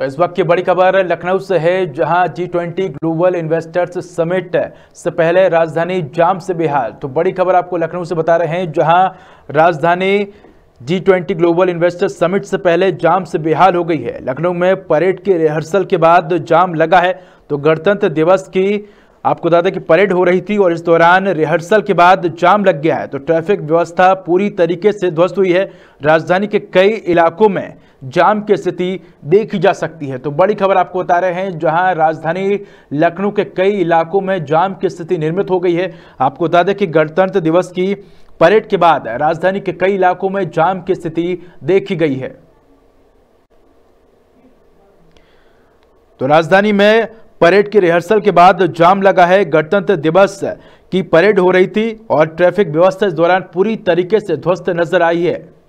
तो इस वक्त की बड़ी खबर लखनऊ से है जहां G twenty global investors summit से पहले राजधानी जाम से बिहार तो बड़ी खबर आपको लखनऊ से बता रहे हैं जहां राजधानी G twenty global investors summit से पहले जाम से बेहाल हो गई है लखनऊ में परेड के रिहर्सल के बाद जाम लगा है तो गणतंत्र दिवस की आपको बता दें कि परेड हो रही थी और इस दौरान रिहर्सल के बाद जाम लग गया है तो ट्रैफिक व्यवस्था पूरी तरीके से ध्वस्त हुई है राजधानी के कई इलाकों में जाम की स्थिति देखी जा सकती है तो बड़ी खबर आपको बता रहे हैं जहां राजधानी लखनऊ के कई इलाकों में जाम की स्थिति निर्मित हो गई है आपको बता दें कि गणतंत्र दिवस की परेड के बाद राजधानी के कई इलाकों में जाम की स्थिति देखी गई है तो राजधानी में परेड की रिहर्सल के बाद जाम लगा है गणतंत्र दिवस की परेड हो रही थी और ट्रैफिक व्यवस्था इस दौरान पूरी तरीके से ध्वस्त नजर आई है